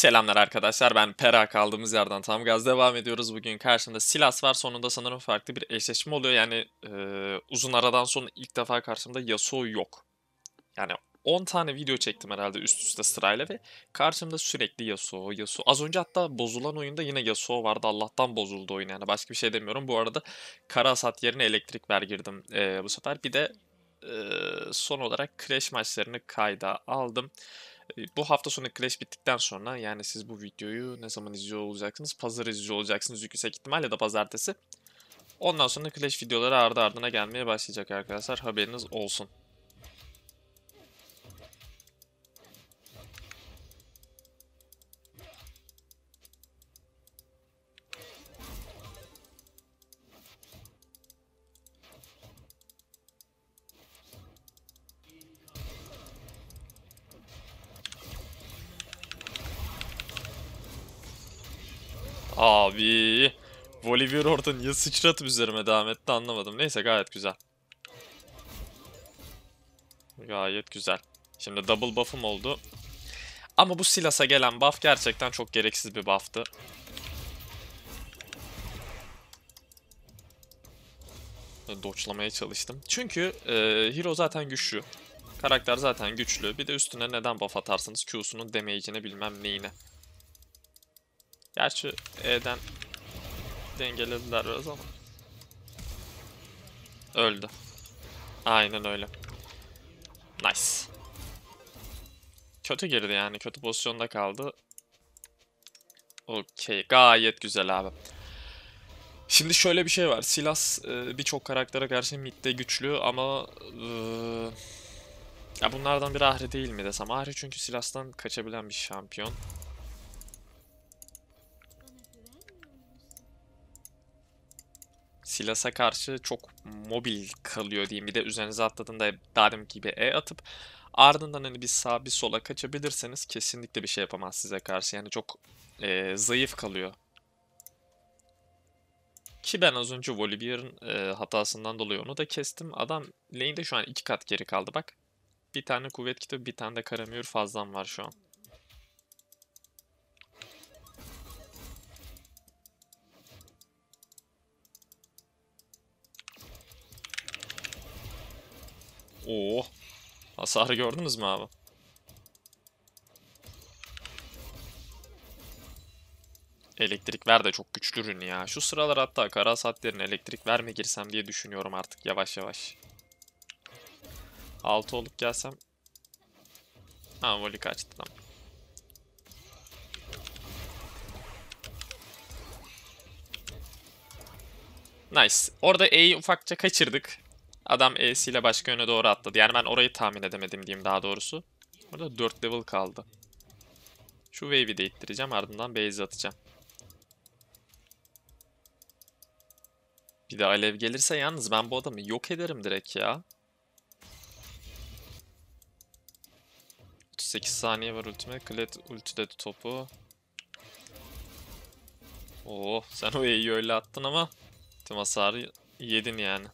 Selamlar arkadaşlar ben Pera kaldığımız yerden tam gaz devam ediyoruz. Bugün karşımda Silas var sonunda sanırım farklı bir eşleşme oluyor. Yani e, uzun aradan sonra ilk defa karşımda Yasuo yok. Yani 10 tane video çektim herhalde üst üste sırayla ve karşımda sürekli Yasuo, Yasuo. Az önce hatta bozulan oyunda yine Yasuo vardı. Allah'tan bozuldu oyun yani başka bir şey demiyorum. Bu arada karasat yerine elektrik ver girdim e, bu sefer. Bir de e, son olarak Clash maçlarını kayda aldım. Bu hafta sonu Clash bittikten sonra yani siz bu videoyu ne zaman izliyor olacaksınız? Pazar izliyor olacaksınız yüksek ihtimalle de pazartesi. Ondan sonra Clash videoları ardı ardına gelmeye başlayacak arkadaşlar haberiniz olsun. Abi. Volibear orada niye sıçratıp üzerime devam etti anlamadım. Neyse gayet güzel. Gayet güzel. Şimdi double buff'ım oldu. Ama bu Silas'a gelen buff gerçekten çok gereksiz bir buff'tı. Doçlamaya çalıştım. Çünkü e, hero zaten güçlü. Karakter zaten güçlü. Bir de üstüne neden buff atarsınız? Q'sunun damage'ine bilmem neyine. Gerçi E'den dengelediler biraz ama. Öldü. Aynen öyle. Nice. Kötü girdi yani. Kötü pozisyonda kaldı. Okey. Gayet güzel abi. Şimdi şöyle bir şey var. Silas e, birçok karaktere karşı midde güçlü ama e, ya bunlardan bir Ahri değil mi desem. Ahri çünkü Silas'tan kaçabilen bir şampiyon. Silas'a karşı çok mobil kalıyor diyeyim. Bir de üzerinize atladığında daha demin gibi E atıp ardından hani bir sağ bir sola kaçabilirseniz kesinlikle bir şey yapamaz size karşı. Yani çok e, zayıf kalıyor. Ki ben az önce Volibear'ın e, hatasından dolayı onu da kestim. Adam lane'de şu an iki kat geri kaldı bak. Bir tane kuvvet kitabı bir tane de karamür fazlam var şu an. Oo. Hasarı gördünüz mü abi? Elektrik ver de çok güçlü ürün ya. Şu sıralar hatta kara saatlerine elektrik verme girsem diye düşünüyorum artık yavaş yavaş. 6 olup gelsem. Ha voli kaçtı tamam. Nice. Orada E'yi ufakça kaçırdık. Adam ile başka yöne doğru atladı. Yani ben orayı tahmin edemedim diyeyim daha doğrusu. Burada 4 level kaldı. Şu wave'i de ittireceğim ardından base atacağım. Bir de alev gelirse yalnız ben bu adamı yok ederim direkt ya. 38 saniye var ultime. Kled ultiledi topu. Oo, oh, sen o E'yi öyle attın ama tüm hasarı yedin yani.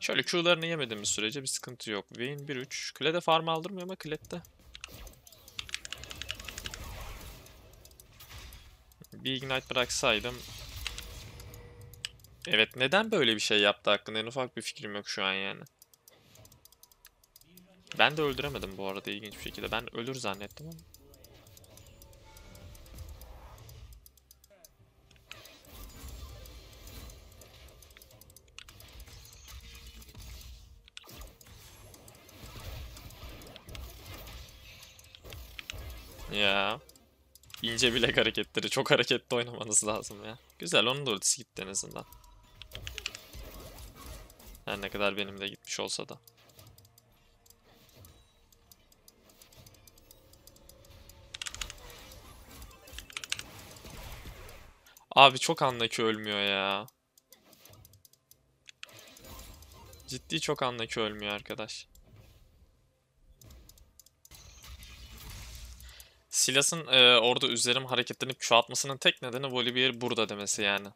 Şöyle Q'larını yemediğimiz sürece bir sıkıntı yok. Vayne 1-3. Kule de farm aldırmıyor ama Klette. Bir Ignite bıraksaydım. Evet neden böyle bir şey yaptı hakkında en ufak bir fikrim yok şu an yani. Ben de öldüremedim bu arada ilginç bir şekilde. Ben ölür zannettim ama. Ya. İnce bilek hareketleri. Çok hareketli oynamanız lazım ya. Güzel onun da ultisi gitti en azından. Her ne kadar benim de gitmiş olsa da. Abi çok anlaki ölmüyor ya. Ciddi çok anlaki ölmüyor arkadaş. Silas'ın e, orada üzerim hareketlerini çoğaltmasının tek nedeni Volibear burada demesi yani.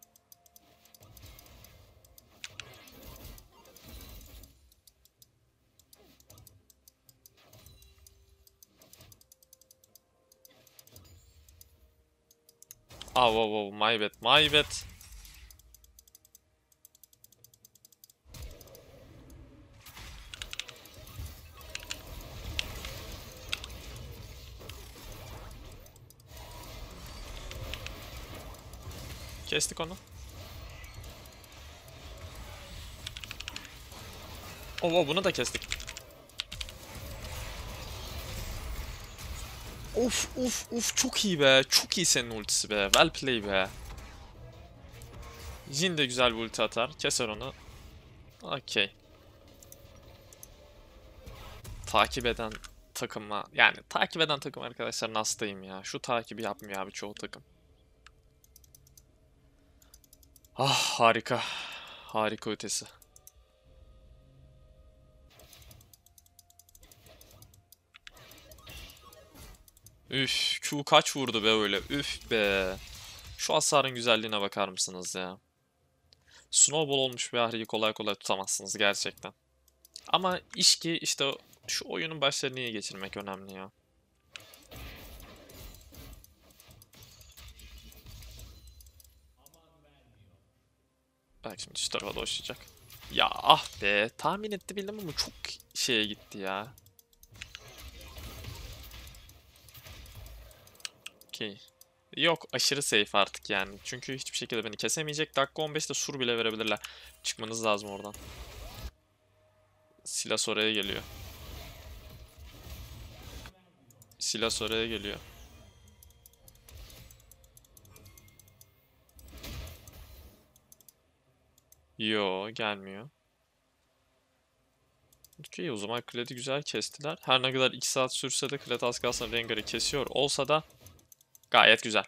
Av av av my bad my bad. Kestik onu. Oo bunu da kestik. Of of of çok iyi be. Çok iyi senin ultisi be. Well play be. Jin de güzel bir ulti atar. Keser onu. Okey. Takip eden takıma yani takip eden takım arkadaşlar hastayım ya. Şu takibi yapmıyor abi çoğu takım. Ah harika. Harika ötesi. Üf, Q kaç vurdu be öyle. Üf be. Şu hasarın güzelliğine bakar mısınız ya? Snowball olmuş bir ahriyi kolay kolay tutamazsınız gerçekten. Ama iş ki işte şu oyunun başlarını iyi geçirmek önemli ya. Bak şimdi şu tarafa doşlayacak. Ya ah be tahmin etti bildim ama çok şeye gitti ya. Okey. Yok aşırı safe artık yani. Çünkü hiçbir şekilde beni kesemeyecek. Dakika 15'te sur bile verebilirler. Çıkmanız lazım oradan. Silas oraya geliyor. Silas oraya geliyor. Yo gelmiyor. Okey o zaman Kled'i güzel kestiler. Her ne kadar 2 saat sürse de Kled az kalsın Rengar'ı kesiyor olsa da gayet güzel.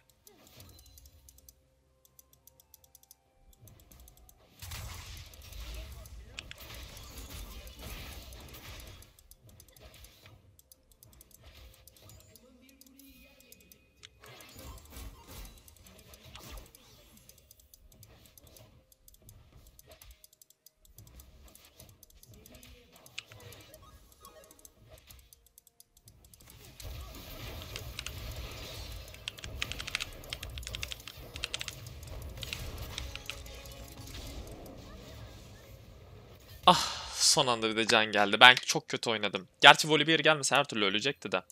Ah son anda bir de can geldi. Ben çok kötü oynadım. Gerçi Volibear gelmese her türlü ölecekti de.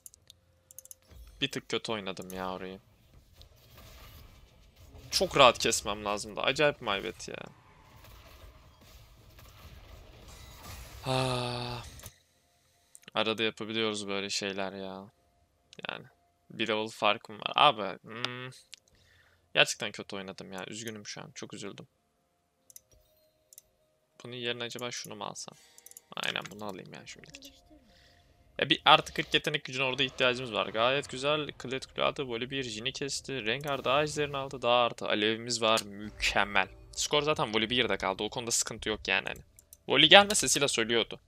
Bir tık kötü oynadım ya orayı. Çok rahat kesmem lazım da. Acayip maybet ya. Ah. Arada yapabiliyoruz böyle şeyler ya. Yani bir level farkım var. Abi hmm. gerçekten kötü oynadım ya. Üzgünüm şu an. Çok üzüldüm. Bunun yerine acaba şunu mu alsam? Aynen bunu alayım yani şimdilik. Ya bir artı 40 yetenek gücün orada ihtiyacımız var. Gayet güzel. Klet Kulata böyle bir jini kesti. Rengar daha izlerini aldı. Daha artı alevimiz var. Mükemmel. Skor zaten Voli 1'de kaldı. O konuda sıkıntı yok yani hani. Voli gelmese Sila söylüyordu.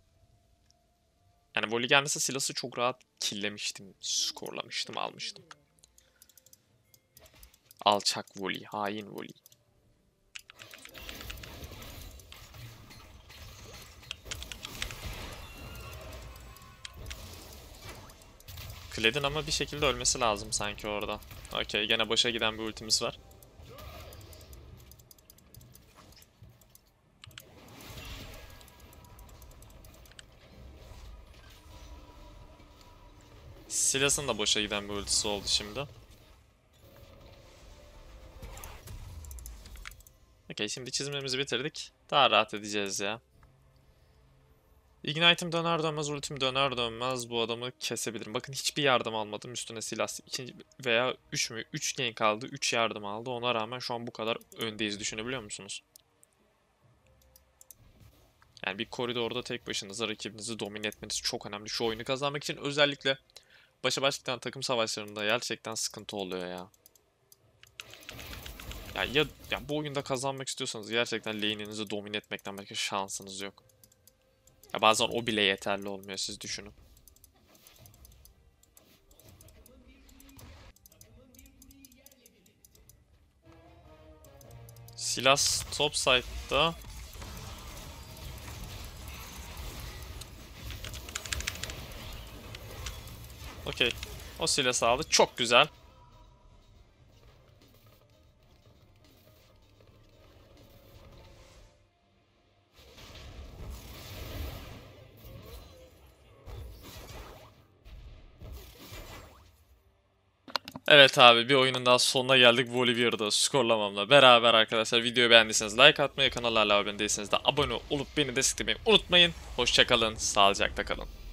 Yani Voli gelmese Silas'ı çok rahat killemiştim. Skorlamıştım, almıştım. Alçak Voli, hain Voli. Led'in ama bir şekilde ölmesi lazım sanki orada. Okey gene boşa giden bir ultimiz var. Silas'ın da boşa giden bir ultisi oldu şimdi. Okey şimdi çizmemizi bitirdik. Daha rahat edeceğiz ya. Ignite'im döner dönmez, ultim döner dönmez bu adamı kesebilirim. Bakın hiçbir yardım almadım üstüne silah. ikinci veya 3 mü? 3 gain kaldı. 3 yardım aldı. Ona rağmen şu an bu kadar öndeyiz düşünebiliyor musunuz? Yani bir koridorda tek başınıza rakibinizi domine etmeniz çok önemli. Şu oyunu kazanmak için özellikle başa başlıktan takım savaşlarında gerçekten sıkıntı oluyor ya. Yani ya, ya bu oyunda kazanmak istiyorsanız gerçekten lane'inizi domine etmekten başka şansınız yok. Ya bazen o bile yeterli olmuyor siz düşünün. Silas top side'da. Okey. O Silas aldı. Çok güzel. Evet abi bir oyunun daha sonuna geldik Volibear'da skorlamamla beraber arkadaşlar. Videoyu beğendiyseniz like atmayı, kanala abone değilseniz de abone olup beni desteklemeyi unutmayın. Hoşçakalın, sağlıcakla kalın.